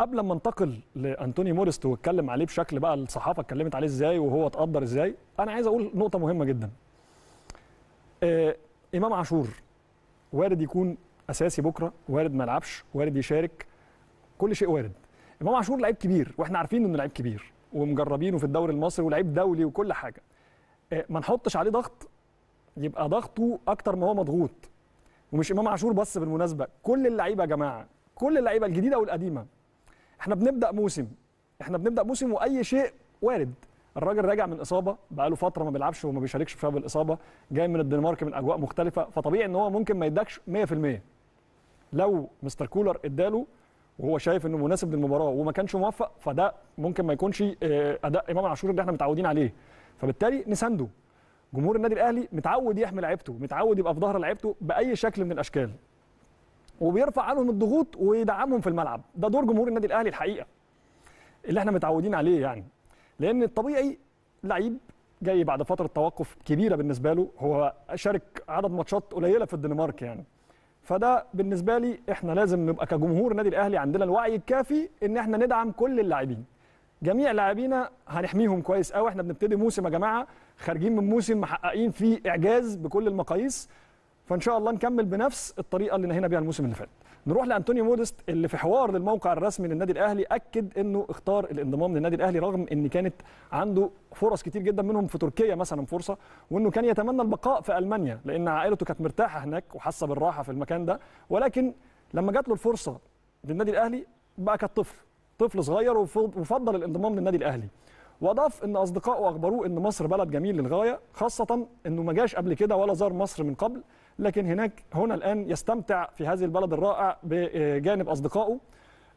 قبل ما انتقل لانتوني موريست واتكلم عليه بشكل بقى الصحافه اتكلمت عليه ازاي وهو اتقدر ازاي انا عايز اقول نقطه مهمه جدا آه، امام عاشور وارد يكون اساسي بكره وارد ما يلعبش وارد يشارك كل شيء وارد امام عاشور لعيب كبير واحنا عارفين انه لعيب كبير ومجربينه في الدوري المصري ولعيب دولي وكل حاجه آه، ما نحطش عليه ضغط يبقى ضغطه اكتر ما هو مضغوط ومش امام عاشور بس بالمناسبه كل اللعيبه يا جماعه كل اللعيبه الجديده والقديمه احنا بنبدا موسم احنا بنبدا موسم واي شيء وارد الراجل راجع من اصابه بقاله فتره ما بيلعبش وما بيشاركش بسبب الاصابه جاي من الدنمارك من اجواء مختلفه فطبيعي ان هو ممكن ما يدكش 100% لو مستر كولر اداله وهو شايف انه مناسب للمباراه وما كانش موفق فده ممكن ما يكونش آه، اداء امام عاشور اللي احنا متعودين عليه فبالتالي نسنده جمهور النادي الاهلي متعود يحمي لعيبته متعود يبقى في ظهر لعيبته باي شكل من الاشكال وبيرفع عنهم الضغوط ويدعمهم في الملعب ده دور جمهور النادي الاهلي الحقيقه اللي احنا متعودين عليه يعني لان الطبيعي لعيب جاي بعد فتره توقف كبيره بالنسبه له هو شارك عدد ماتشات قليله في الدنمارك يعني فده بالنسبه لي احنا لازم نبقى كجمهور النادي الاهلي عندنا الوعي الكافي ان احنا ندعم كل اللاعبين جميع لاعبينا هنحميهم كويس قوي احنا بنبتدي موسم يا جماعه خارجين من موسم محققين فيه اعجاز بكل المقاييس فان شاء الله نكمل بنفس الطريقه اللي نهينا بيها الموسم اللي فات نروح لانتونيو مودست اللي في حوار للموقع الرسمي للنادي الاهلي اكد انه اختار الانضمام للنادي الاهلي رغم ان كانت عنده فرص كتير جدا منهم في تركيا مثلا فرصه وانه كان يتمنى البقاء في المانيا لان عائلته كانت مرتاحه هناك وحاسه بالراحه في المكان ده ولكن لما جات له الفرصه للنادي الاهلي بقى كطفل طفل صغير وفضل الانضمام للنادي الاهلي واضاف ان اصدقائه اخبروه ان مصر بلد جميل للغايه خاصه انه ما جاش قبل كده ولا زار مصر من قبل لكن هناك هنا الآن يستمتع في هذه البلد الرائع بجانب أصدقائه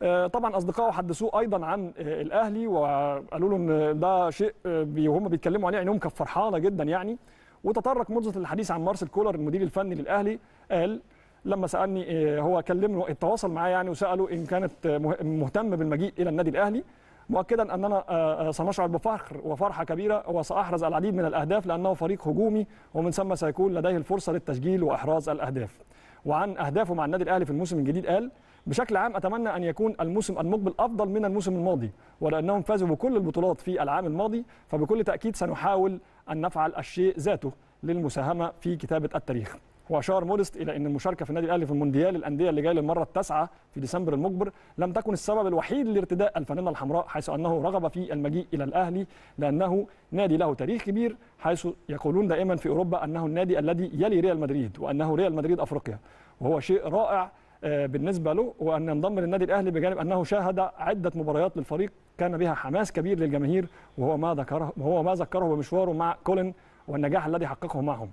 آه، طبعا اصدقائه حدثوه ايضا عن آه، الاهلي وقالوا له ان ده شيء آه، وهم بيتكلموا عليه عينهم كانت فرحانه جدا يعني وتطرق مرزت للحديث عن مارسيل كولر المدير الفني للاهلي قال لما سالني هو كلمني اتواصل معاه يعني وساله ان كانت مهتم بالمجيء الى النادي الاهلي مؤكدا اننا آه، آه، سنشعر بفخر وفرحه كبيره وساحرز العديد من الاهداف لانه فريق هجومي ومن ثم سيكون لديه الفرصه للتسجيل واحراز الاهداف وعن اهدافه مع النادي الاهلي في الموسم الجديد قال بشكل عام اتمنى ان يكون الموسم المقبل افضل من الموسم الماضي ولانهم فازوا بكل البطولات في العام الماضي فبكل تاكيد سنحاول ان نفعل الشيء ذاته للمساهمه في كتابه التاريخ واشار مودست الى ان المشاركه في النادي الاهلي في المونديال الانديه اللي جاي للمره التاسعه في ديسمبر المقبل لم تكن السبب الوحيد لارتداء الفانيلا الحمراء حيث انه رغب في المجيء الى الاهلي لانه نادي له تاريخ كبير حيث يقولون دائما في اوروبا انه النادي الذي يلي ريال مدريد وانه ريال مدريد افريقيا وهو شيء رائع آه، بالنسبه له وان ينضم للنادي الاهلي بجانب انه شاهد عده مباريات للفريق كان بها حماس كبير للجماهير وهو ما ذكره وهو ما ذكره بمشواره مع كولن والنجاح الذي حققه معهم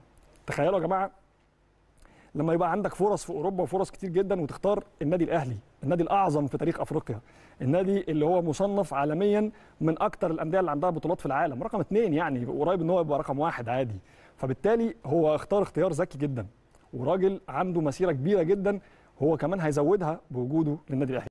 تخيلوا يا جماعه لما يبقى عندك فرص في اوروبا وفرص كتير جدا وتختار النادي الاهلي النادي الاعظم في تاريخ افريقيا النادي اللي هو مصنف عالميا من اكتر الانديه اللي عندها بطولات في العالم رقم اثنين يعني قريب ان هو يبقى رقم واحد عادي فبالتالي هو اختار اختيار ذكي جدا وراجل عنده مسيره كبيره جدا هو كمان هيزودها بوجوده للنادي الاهلي